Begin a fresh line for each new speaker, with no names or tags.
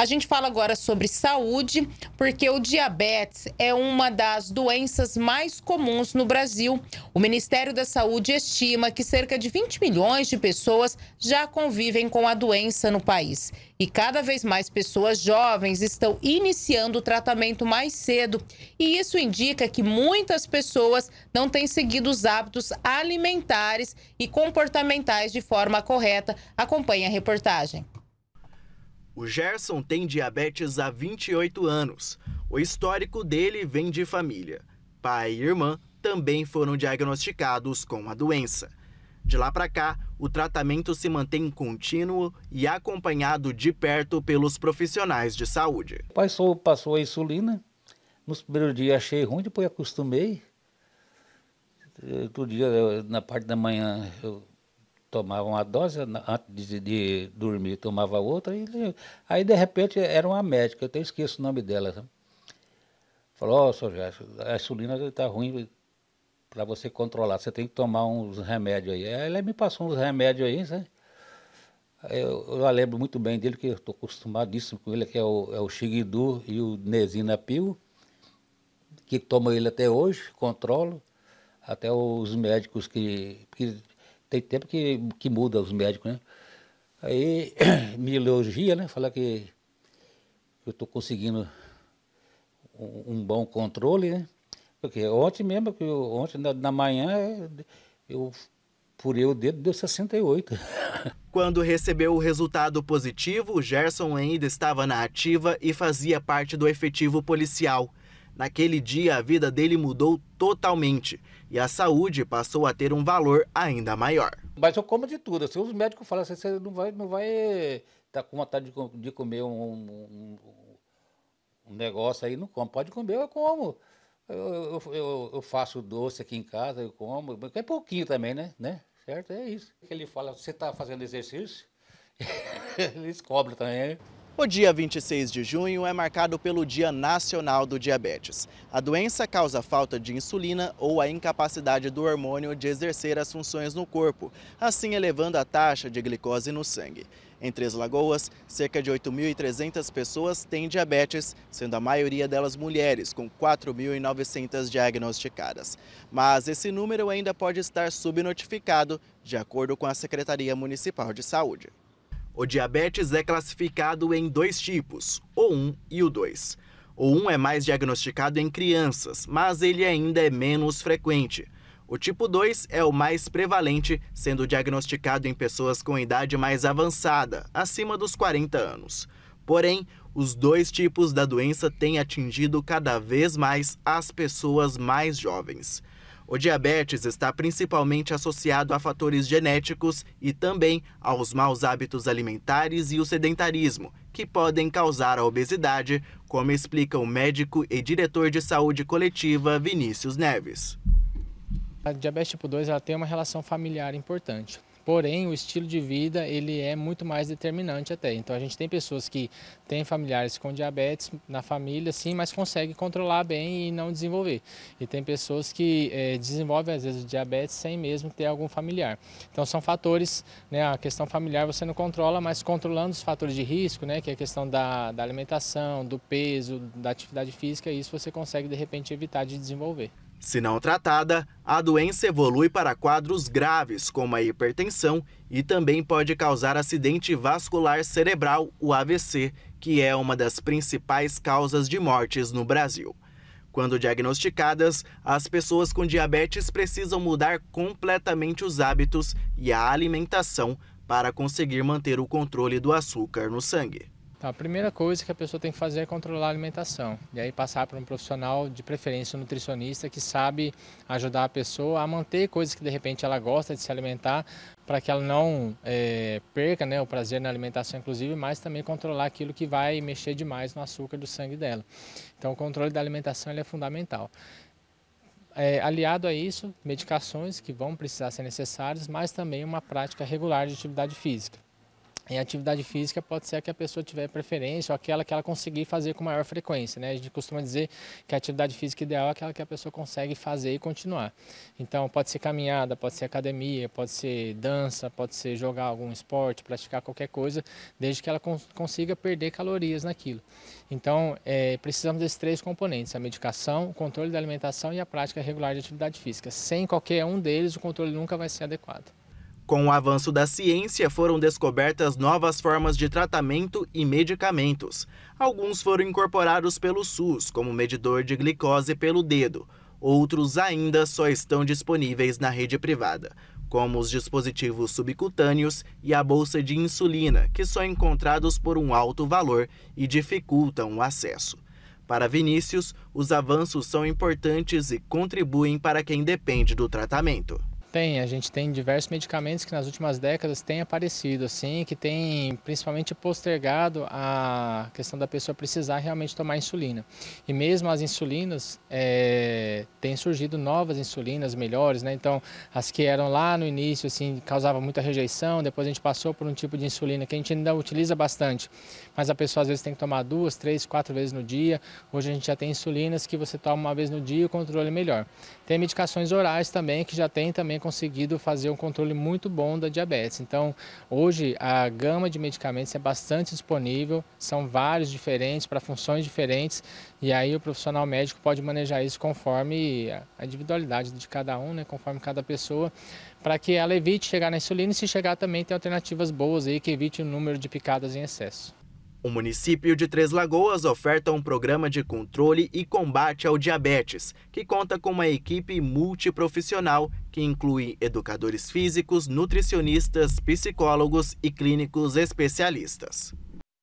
A gente fala agora sobre saúde, porque o diabetes é uma das doenças mais comuns no Brasil. O Ministério da Saúde estima que cerca de 20 milhões de pessoas já convivem com a doença no país. E cada vez mais pessoas jovens estão iniciando o tratamento mais cedo. E isso indica que muitas pessoas não têm seguido os hábitos alimentares e comportamentais de forma correta. Acompanhe a reportagem. O Gerson tem diabetes há 28 anos. O histórico dele vem de família. Pai e irmã também foram diagnosticados com a doença. De lá para cá, o tratamento se mantém contínuo e acompanhado de perto pelos profissionais de saúde. O
pai só passou a insulina. Nos primeiros dias achei ruim, depois acostumei. Todo dia, na parte da manhã, eu tomava uma dose antes de, de dormir, tomava outra, e aí de repente era uma médica, eu até esqueço o nome dela. Sabe? Falou, ó, oh, Jéssica, a insulina está ruim para você controlar, você tem que tomar uns remédios aí. Aí ela me passou uns remédios aí, sabe? Eu, eu lembro muito bem dele, que eu estou acostumadíssimo com ele, que é o, é o e o Pio, que tomo ele até hoje, controlo até os médicos que, que tem tempo que, que muda os médicos, né? Aí me elogia, né? Fala que eu estou conseguindo um, um, bom controle, né? Porque ontem mesmo, que eu, ontem na, na manhã, eu furei o dedo,
deu 68. Quando recebeu o resultado positivo, Gerson ainda estava na ativa e fazia parte do efetivo policial. Naquele dia, a vida dele mudou totalmente e a saúde passou a ter um valor ainda maior. Mas eu como de tudo. Se assim, os médicos falam assim, você não vai, não vai estar tá com vontade de, comer um,
um, um negócio aí, não Pode comer, eu como. Eu, eu, eu, faço doce aqui em casa, eu como. É pouquinho também, né? né? Certo? É isso. Ele fala, você está fazendo exercício?
Eles cobram também. Né? O dia 26 de junho é marcado pelo Dia Nacional do Diabetes. A doença causa falta de insulina ou a incapacidade do hormônio de exercer as funções no corpo, assim elevando a taxa de glicose no sangue. Em Três Lagoas, cerca de 8.300 pessoas têm diabetes, sendo a maioria delas mulheres, com 4.900 diagnosticadas. Mas esse número ainda pode estar subnotificado, de acordo com a Secretaria Municipal de Saúde. O diabetes é classificado em dois tipos, o 1 e o 2. O 1 é mais diagnosticado em crianças, mas ele ainda é menos frequente. O tipo 2 é o mais prevalente, sendo diagnosticado em pessoas com idade mais avançada, acima dos 40 anos. Porém, os dois tipos da doença têm atingido cada vez mais as pessoas mais jovens. O diabetes está principalmente associado a fatores genéticos e também aos maus hábitos alimentares e o sedentarismo, que podem causar a obesidade, como explica o médico e diretor de saúde coletiva Vinícius Neves.
A diabetes tipo 2 ela tem uma relação familiar importante. Porém, o estilo de vida ele é muito mais determinante até. Então, a gente tem pessoas que têm familiares com diabetes na família, sim, mas consegue controlar bem e não desenvolver. E tem pessoas que é, desenvolvem, às vezes, o diabetes sem mesmo ter algum familiar. Então, são fatores, né, a questão familiar você não controla, mas controlando os fatores de risco, né, que é a questão da, da alimentação, do peso, da atividade física, isso você consegue, de repente, evitar de
desenvolver. Se não tratada, a doença evolui para quadros graves, como a hipertensão, e também pode causar acidente vascular cerebral, o AVC, que é uma das principais causas de mortes no Brasil. Quando diagnosticadas, as pessoas com diabetes precisam mudar completamente os hábitos e a alimentação para conseguir manter o controle do açúcar no sangue. Então, a primeira
coisa que a pessoa tem que fazer é controlar a alimentação. E aí passar para um profissional, de preferência um nutricionista, que sabe ajudar a pessoa a manter coisas que de repente ela gosta de se alimentar, para que ela não é, perca né, o prazer na alimentação, inclusive, mas também controlar aquilo que vai mexer demais no açúcar do sangue dela. Então, o controle da alimentação é fundamental. É, aliado a isso, medicações que vão precisar ser necessárias, mas também uma prática regular de atividade física. E atividade física pode ser a que a pessoa tiver preferência ou aquela que ela conseguir fazer com maior frequência, né? A gente costuma dizer que a atividade física ideal é aquela que a pessoa consegue fazer e continuar. Então, pode ser caminhada, pode ser academia, pode ser dança, pode ser jogar algum esporte, praticar qualquer coisa, desde que ela consiga perder calorias naquilo. Então, é, precisamos desses três componentes, a medicação, o controle da alimentação e a prática regular de atividade física. Sem qualquer um deles, o controle nunca vai ser adequado.
Com o avanço da ciência, foram descobertas novas formas de tratamento e medicamentos. Alguns foram incorporados pelo SUS, como medidor de glicose pelo dedo. Outros ainda só estão disponíveis na rede privada, como os dispositivos subcutâneos e a bolsa de insulina, que são encontrados por um alto valor e dificultam o acesso. Para Vinícius, os avanços são importantes e contribuem para quem depende do tratamento.
Tem, a gente tem diversos medicamentos que nas últimas décadas têm aparecido, assim, que tem principalmente postergado a questão da pessoa precisar realmente tomar insulina. E mesmo as insulinas, é, têm surgido novas insulinas melhores, né? Então, as que eram lá no início, assim, causavam muita rejeição, depois a gente passou por um tipo de insulina que a gente ainda utiliza bastante, mas a pessoa às vezes tem que tomar duas, três, quatro vezes no dia. Hoje a gente já tem insulinas que você toma uma vez no dia e o controle é melhor. Tem medicações orais também, que já tem também conseguido fazer um controle muito bom da diabetes. Então, hoje a gama de medicamentos é bastante disponível, são vários diferentes para funções diferentes, e aí o profissional médico pode manejar isso conforme a individualidade de cada um, né, conforme cada pessoa, para que ela evite chegar na insulina e se chegar também tem alternativas boas aí que evite o número de picadas em excesso.
O município de Três Lagoas oferta um programa de controle e combate ao diabetes, que conta com uma equipe multiprofissional que inclui educadores físicos, nutricionistas, psicólogos e clínicos especialistas.